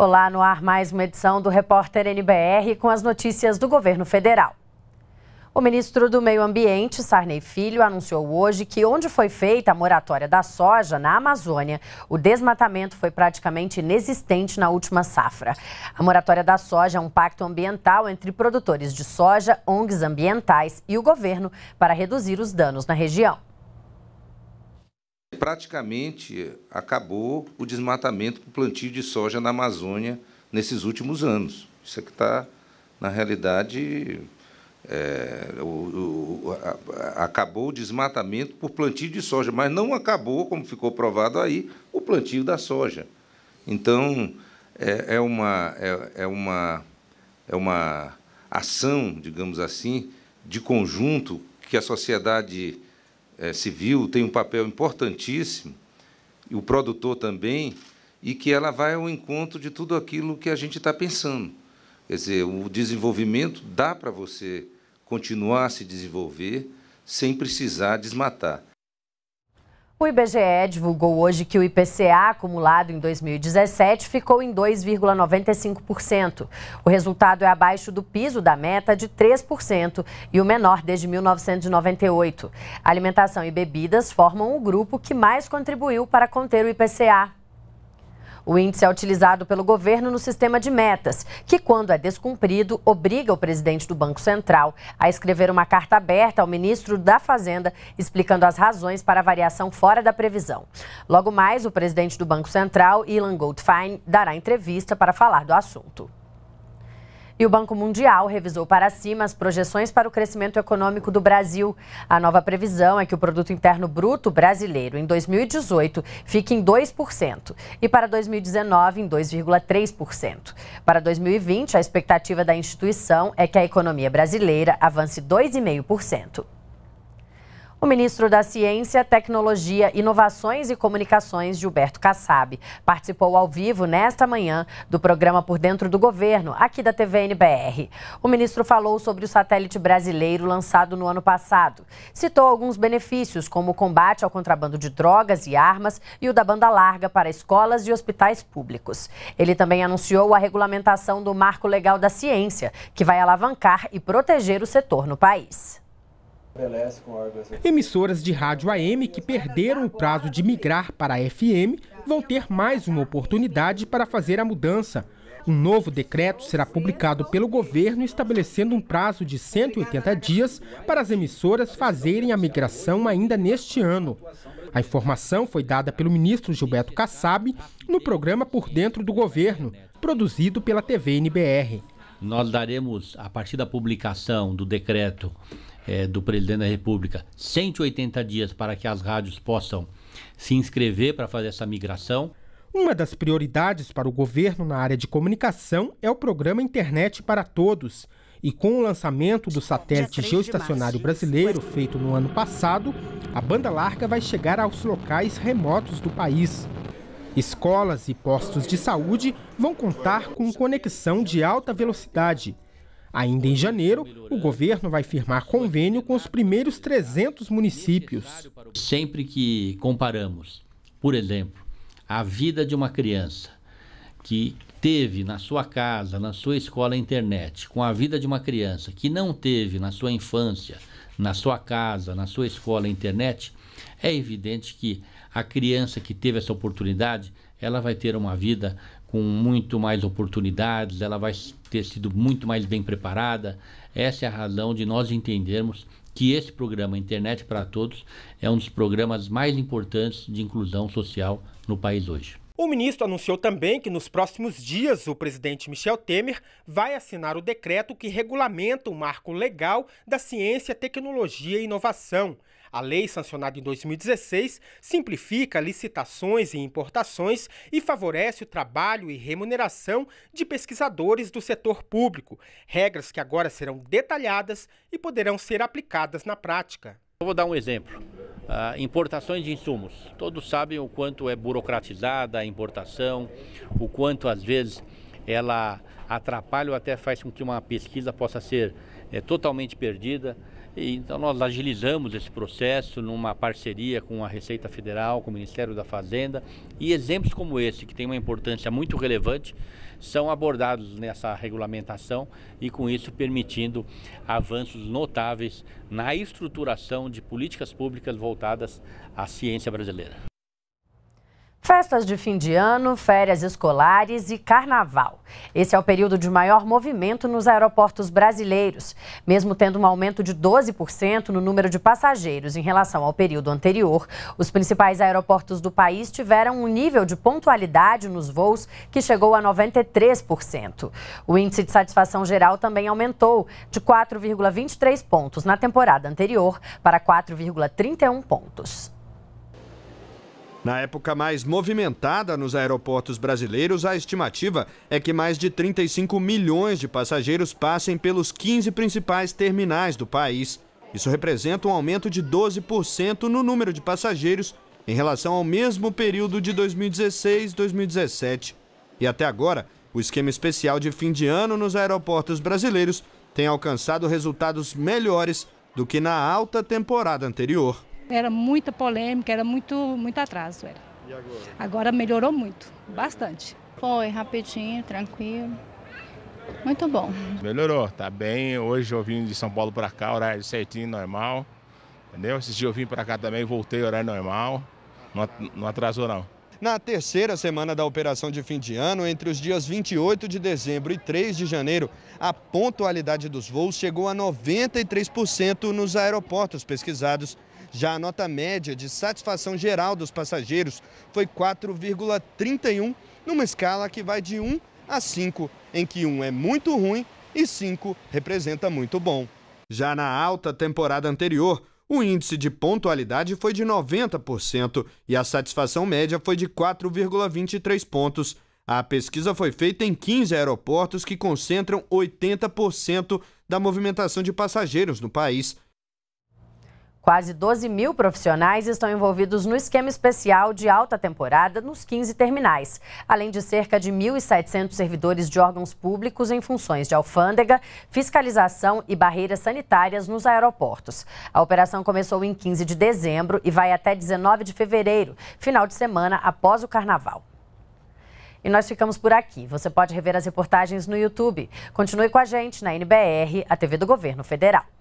Olá, no ar mais uma edição do Repórter NBR com as notícias do governo federal. O ministro do Meio Ambiente, Sarney Filho, anunciou hoje que onde foi feita a moratória da soja, na Amazônia, o desmatamento foi praticamente inexistente na última safra. A moratória da soja é um pacto ambiental entre produtores de soja, ONGs ambientais e o governo para reduzir os danos na região praticamente acabou o desmatamento para o plantio de soja na Amazônia nesses últimos anos. Isso é que está, na realidade, é, o, o, a, acabou o desmatamento por plantio de soja, mas não acabou, como ficou provado aí, o plantio da soja. Então, é, é uma, é, é, uma, é uma ação, digamos assim, de conjunto que a sociedade é, civil tem um papel importantíssimo, e o produtor também, e que ela vai ao encontro de tudo aquilo que a gente está pensando. Quer dizer, o desenvolvimento dá para você continuar a se desenvolver sem precisar desmatar. O IBGE divulgou hoje que o IPCA acumulado em 2017 ficou em 2,95%. O resultado é abaixo do piso da meta de 3% e o menor desde 1998. Alimentação e bebidas formam o grupo que mais contribuiu para conter o IPCA. O índice é utilizado pelo governo no sistema de metas, que, quando é descumprido, obriga o presidente do Banco Central a escrever uma carta aberta ao ministro da Fazenda explicando as razões para a variação fora da previsão. Logo mais, o presidente do Banco Central, Ilan Goldfein, dará entrevista para falar do assunto. E o Banco Mundial revisou para cima as projeções para o crescimento econômico do Brasil. A nova previsão é que o produto interno bruto brasileiro em 2018 fique em 2% e para 2019 em 2,3%. Para 2020, a expectativa da instituição é que a economia brasileira avance 2,5%. O ministro da Ciência, Tecnologia, Inovações e Comunicações, Gilberto Kassab, participou ao vivo nesta manhã do programa Por Dentro do Governo, aqui da TVNBR. O ministro falou sobre o satélite brasileiro lançado no ano passado. Citou alguns benefícios, como o combate ao contrabando de drogas e armas e o da banda larga para escolas e hospitais públicos. Ele também anunciou a regulamentação do Marco Legal da Ciência, que vai alavancar e proteger o setor no país. Emissoras de rádio AM que perderam o prazo de migrar para a FM vão ter mais uma oportunidade para fazer a mudança. Um novo decreto será publicado pelo governo estabelecendo um prazo de 180 dias para as emissoras fazerem a migração ainda neste ano. A informação foi dada pelo ministro Gilberto Kassab no programa Por Dentro do Governo, produzido pela TV NBR. Nós daremos, a partir da publicação do decreto é, do presidente da República 180 dias para que as rádios possam se inscrever para fazer essa migração. Uma das prioridades para o governo na área de comunicação é o programa Internet para Todos. E com o lançamento do satélite geoestacionário brasileiro feito no ano passado, a banda larga vai chegar aos locais remotos do país. Escolas e postos de saúde vão contar com conexão de alta velocidade. Ainda em janeiro, o governo vai firmar convênio com os primeiros 300 municípios. Sempre que comparamos, por exemplo, a vida de uma criança que teve na sua casa, na sua escola internet, com a vida de uma criança que não teve na sua infância, na sua casa, na sua escola internet, é evidente que a criança que teve essa oportunidade, ela vai ter uma vida com muito mais oportunidades, ela vai ter sido muito mais bem preparada. Essa é a razão de nós entendermos que esse programa Internet para Todos é um dos programas mais importantes de inclusão social no país hoje. O ministro anunciou também que nos próximos dias o presidente Michel Temer vai assinar o decreto que regulamenta o marco legal da ciência, tecnologia e inovação. A lei, sancionada em 2016, simplifica licitações e importações e favorece o trabalho e remuneração de pesquisadores do setor público, regras que agora serão detalhadas e poderão ser aplicadas na prática. Eu vou dar um exemplo. Uh, importações de insumos. Todos sabem o quanto é burocratizada a importação, o quanto às vezes ela atrapalha ou até faz com que uma pesquisa possa ser é, totalmente perdida. Então, nós agilizamos esse processo numa parceria com a Receita Federal, com o Ministério da Fazenda. E exemplos como esse, que tem uma importância muito relevante, são abordados nessa regulamentação e, com isso, permitindo avanços notáveis na estruturação de políticas públicas voltadas à ciência brasileira. Festas de fim de ano, férias escolares e carnaval. Esse é o período de maior movimento nos aeroportos brasileiros. Mesmo tendo um aumento de 12% no número de passageiros em relação ao período anterior, os principais aeroportos do país tiveram um nível de pontualidade nos voos que chegou a 93%. O índice de satisfação geral também aumentou de 4,23 pontos na temporada anterior para 4,31 pontos. Na época mais movimentada nos aeroportos brasileiros, a estimativa é que mais de 35 milhões de passageiros passem pelos 15 principais terminais do país. Isso representa um aumento de 12% no número de passageiros em relação ao mesmo período de 2016-2017. E até agora, o esquema especial de fim de ano nos aeroportos brasileiros tem alcançado resultados melhores do que na alta temporada anterior. Era muita polêmica, era muito, muito atraso. Era. E agora? Agora melhorou muito, bastante. Foi rapidinho, tranquilo. Muito bom. Melhorou, tá bem. Hoje eu vim de São Paulo para cá, horário certinho, normal. Entendeu? Esses dias eu vim para cá também, voltei, horário normal. Não atrasou, não. Na terceira semana da operação de fim de ano, entre os dias 28 de dezembro e 3 de janeiro, a pontualidade dos voos chegou a 93% nos aeroportos pesquisados já a nota média de satisfação geral dos passageiros foi 4,31, numa escala que vai de 1 a 5, em que 1 é muito ruim e 5 representa muito bom. Já na alta temporada anterior, o índice de pontualidade foi de 90% e a satisfação média foi de 4,23 pontos. A pesquisa foi feita em 15 aeroportos que concentram 80% da movimentação de passageiros no país. Quase 12 mil profissionais estão envolvidos no esquema especial de alta temporada nos 15 terminais, além de cerca de 1.700 servidores de órgãos públicos em funções de alfândega, fiscalização e barreiras sanitárias nos aeroportos. A operação começou em 15 de dezembro e vai até 19 de fevereiro, final de semana após o Carnaval. E nós ficamos por aqui. Você pode rever as reportagens no YouTube. Continue com a gente na NBR, a TV do Governo Federal.